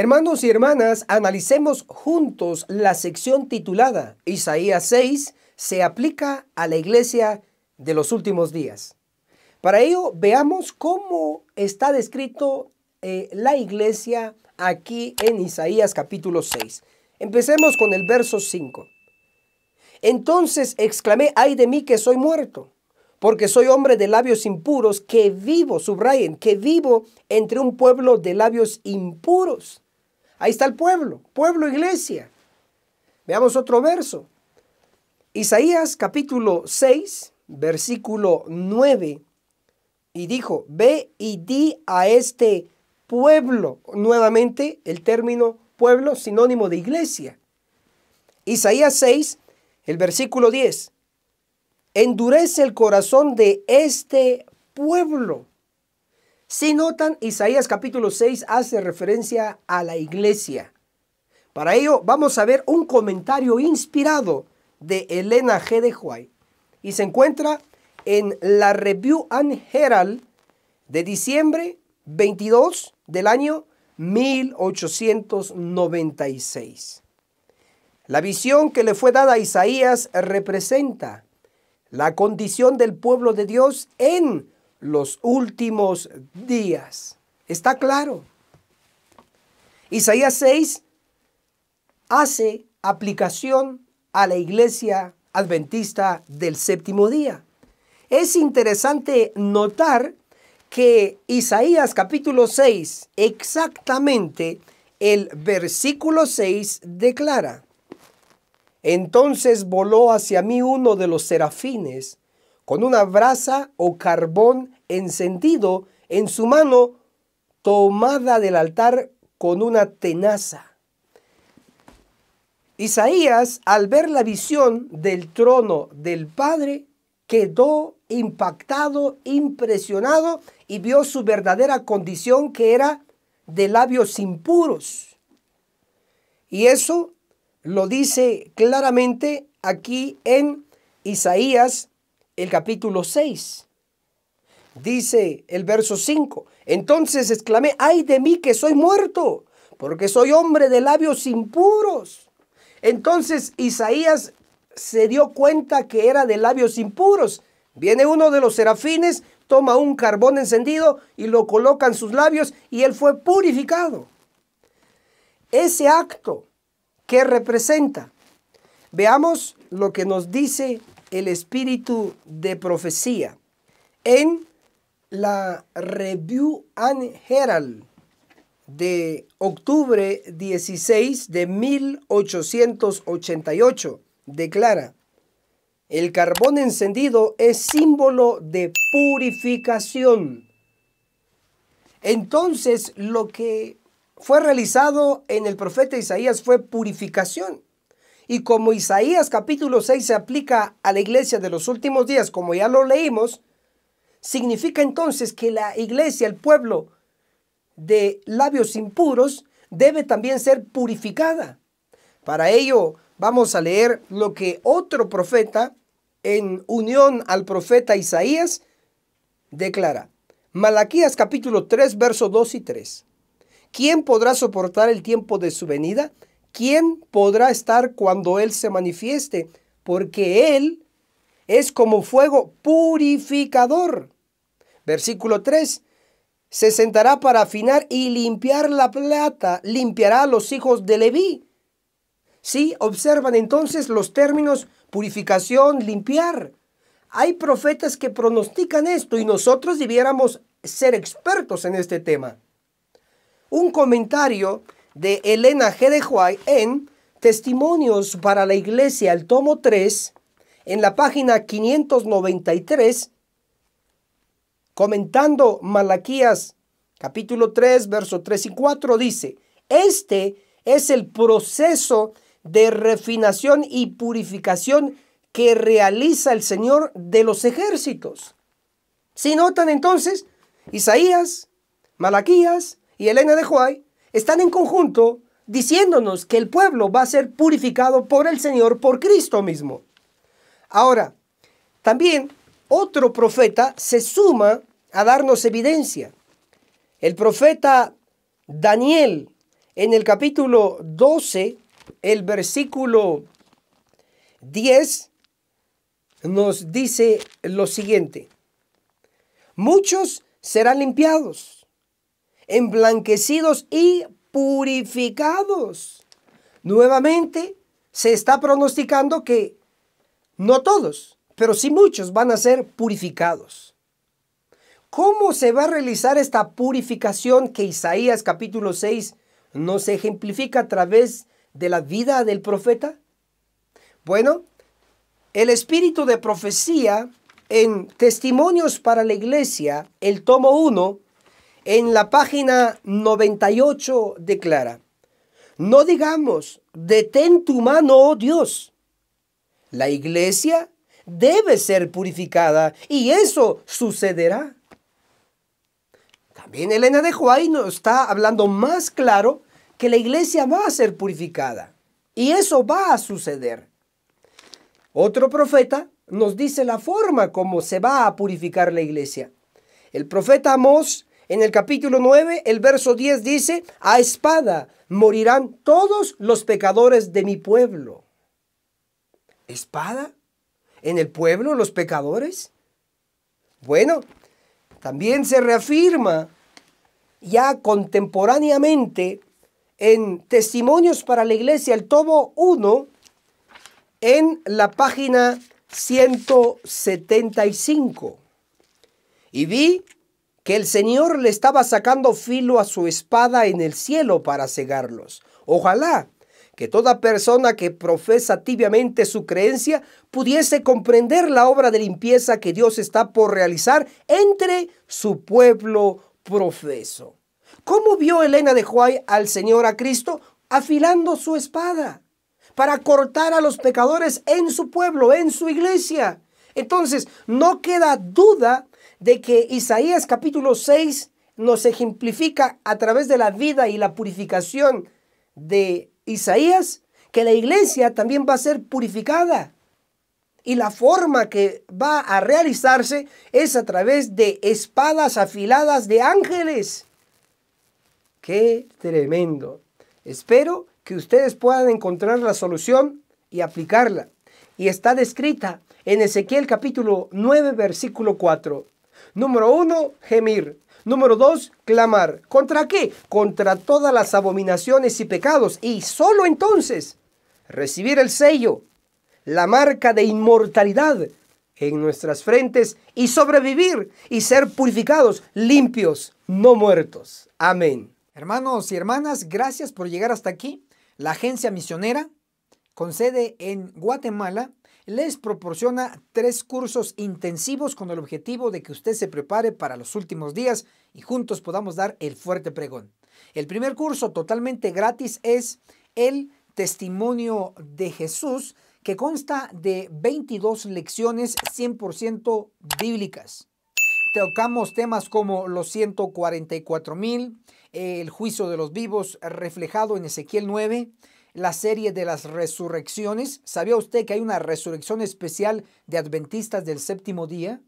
Hermanos y hermanas, analicemos juntos la sección titulada Isaías 6 se aplica a la iglesia de los últimos días. Para ello, veamos cómo está descrito eh, la iglesia aquí en Isaías capítulo 6. Empecemos con el verso 5. Entonces exclamé, ay de mí que soy muerto, porque soy hombre de labios impuros, que vivo, subrayen, que vivo entre un pueblo de labios impuros Ahí está el pueblo, pueblo, iglesia. Veamos otro verso. Isaías capítulo 6, versículo 9. Y dijo, ve y di a este pueblo. Nuevamente el término pueblo sinónimo de iglesia. Isaías 6, el versículo 10. Endurece el corazón de este pueblo si notan, Isaías capítulo 6 hace referencia a la iglesia. Para ello vamos a ver un comentario inspirado de Elena G. de Huay y se encuentra en la Review and Herald de diciembre 22 del año 1896. La visión que le fue dada a Isaías representa la condición del pueblo de Dios en los últimos días. Está claro. Isaías 6 hace aplicación a la iglesia adventista del séptimo día. Es interesante notar que Isaías capítulo 6, exactamente el versículo 6 declara, entonces voló hacia mí uno de los serafines, con una brasa o carbón encendido en su mano, tomada del altar con una tenaza. Isaías, al ver la visión del trono del Padre, quedó impactado, impresionado y vio su verdadera condición que era de labios impuros. Y eso lo dice claramente aquí en Isaías el capítulo 6. Dice el verso 5, entonces exclamé, ay de mí que soy muerto, porque soy hombre de labios impuros. Entonces Isaías se dio cuenta que era de labios impuros. Viene uno de los serafines, toma un carbón encendido y lo coloca en sus labios y él fue purificado. Ese acto que representa, veamos lo que nos dice el espíritu de profecía en la Review and Herald de octubre 16 de 1888 declara, el carbón encendido es símbolo de purificación. Entonces, lo que fue realizado en el profeta Isaías fue purificación. Y como Isaías capítulo 6 se aplica a la iglesia de los últimos días, como ya lo leímos, significa entonces que la iglesia, el pueblo de labios impuros, debe también ser purificada. Para ello vamos a leer lo que otro profeta, en unión al profeta Isaías, declara. Malaquías capítulo 3, versos 2 y 3. ¿Quién podrá soportar el tiempo de su venida? ¿quién podrá estar cuando Él se manifieste? Porque Él es como fuego purificador. Versículo 3. Se sentará para afinar y limpiar la plata, limpiará a los hijos de Leví. Sí, observan entonces los términos purificación, limpiar. Hay profetas que pronostican esto y nosotros debiéramos ser expertos en este tema. Un comentario de Elena G. de Huay en Testimonios para la Iglesia, el tomo 3, en la página 593, comentando Malaquías capítulo 3, verso 3 y 4, dice, este es el proceso de refinación y purificación que realiza el Señor de los ejércitos. Si notan entonces, Isaías, Malaquías y Elena de Huay están en conjunto diciéndonos que el pueblo va a ser purificado por el Señor, por Cristo mismo. Ahora, también otro profeta se suma a darnos evidencia. El profeta Daniel, en el capítulo 12, el versículo 10, nos dice lo siguiente. Muchos serán limpiados emblanquecidos y purificados. Nuevamente se está pronosticando que no todos, pero sí muchos van a ser purificados. ¿Cómo se va a realizar esta purificación que Isaías capítulo 6 nos ejemplifica a través de la vida del profeta? Bueno, el espíritu de profecía en Testimonios para la Iglesia, el tomo 1, en la página 98 declara, no digamos, detén tu mano, oh Dios. La iglesia debe ser purificada y eso sucederá. También Elena de Huay nos está hablando más claro que la iglesia va a ser purificada y eso va a suceder. Otro profeta nos dice la forma como se va a purificar la iglesia. El profeta Amós en el capítulo 9, el verso 10 dice, a espada morirán todos los pecadores de mi pueblo. ¿Espada? ¿En el pueblo los pecadores? Bueno, también se reafirma ya contemporáneamente en Testimonios para la Iglesia, el tomo 1, en la página 175. Y vi que el Señor le estaba sacando filo a su espada en el cielo para cegarlos. Ojalá que toda persona que profesa tibiamente su creencia pudiese comprender la obra de limpieza que Dios está por realizar entre su pueblo profeso. ¿Cómo vio Elena de Huay al Señor a Cristo afilando su espada para cortar a los pecadores en su pueblo, en su iglesia? Entonces, no queda duda de que Isaías capítulo 6 nos ejemplifica a través de la vida y la purificación de Isaías, que la iglesia también va a ser purificada. Y la forma que va a realizarse es a través de espadas afiladas de ángeles. ¡Qué tremendo! Espero que ustedes puedan encontrar la solución y aplicarla. Y está descrita en Ezequiel capítulo 9, versículo 4. Número uno, gemir. Número dos, clamar. ¿Contra qué? Contra todas las abominaciones y pecados. Y solo entonces recibir el sello, la marca de inmortalidad en nuestras frentes y sobrevivir y ser purificados, limpios, no muertos. Amén. Hermanos y hermanas, gracias por llegar hasta aquí. La agencia misionera con sede en Guatemala, les proporciona tres cursos intensivos con el objetivo de que usted se prepare para los últimos días y juntos podamos dar el fuerte pregón. El primer curso totalmente gratis es el Testimonio de Jesús, que consta de 22 lecciones 100% bíblicas. Tocamos temas como los 144 mil, el juicio de los vivos reflejado en Ezequiel 9, la serie de las resurrecciones. ¿Sabía usted que hay una resurrección especial de adventistas del séptimo día?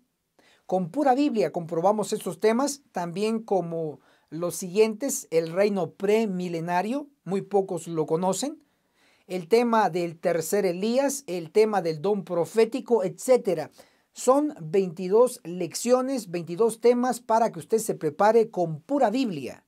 Con pura Biblia comprobamos estos temas, también como los siguientes, el reino premilenario, muy pocos lo conocen, el tema del tercer Elías, el tema del don profético, etcétera. Son 22 lecciones, 22 temas para que usted se prepare con pura Biblia.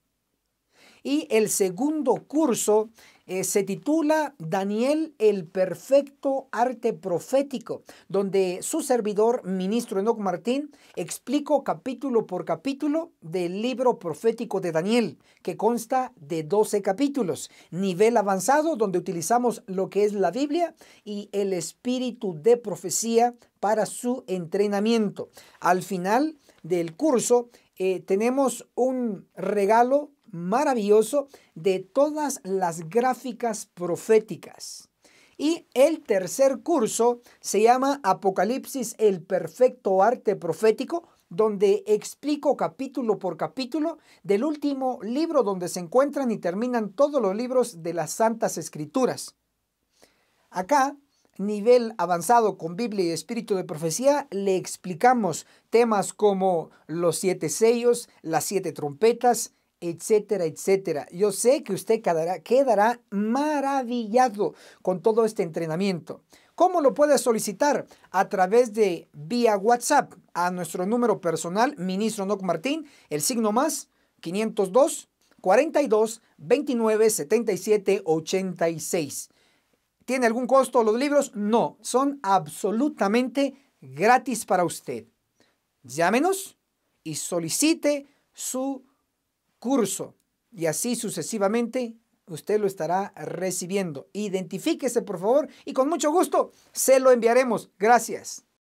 Y el segundo curso eh, se titula Daniel el perfecto arte profético, donde su servidor, ministro Enoch Martín, explico capítulo por capítulo del libro profético de Daniel, que consta de 12 capítulos, nivel avanzado, donde utilizamos lo que es la Biblia y el espíritu de profecía para su entrenamiento. Al final del curso, eh, tenemos un regalo maravilloso de todas las gráficas proféticas. Y el tercer curso se llama Apocalipsis, el perfecto arte profético, donde explico capítulo por capítulo del último libro donde se encuentran y terminan todos los libros de las Santas Escrituras. Acá nivel avanzado con Biblia y Espíritu de Profecía, le explicamos temas como los siete sellos, las siete trompetas, etcétera, etcétera. Yo sé que usted quedará, maravillado con todo este entrenamiento. ¿Cómo lo puede solicitar? A través de vía WhatsApp a nuestro número personal, ministro Noc Martín, el signo más 502 42 29 77 86. ¿Tiene algún costo los libros? No, son absolutamente gratis para usted. Llámenos y solicite su curso y así sucesivamente usted lo estará recibiendo. Identifíquese por favor y con mucho gusto se lo enviaremos. Gracias.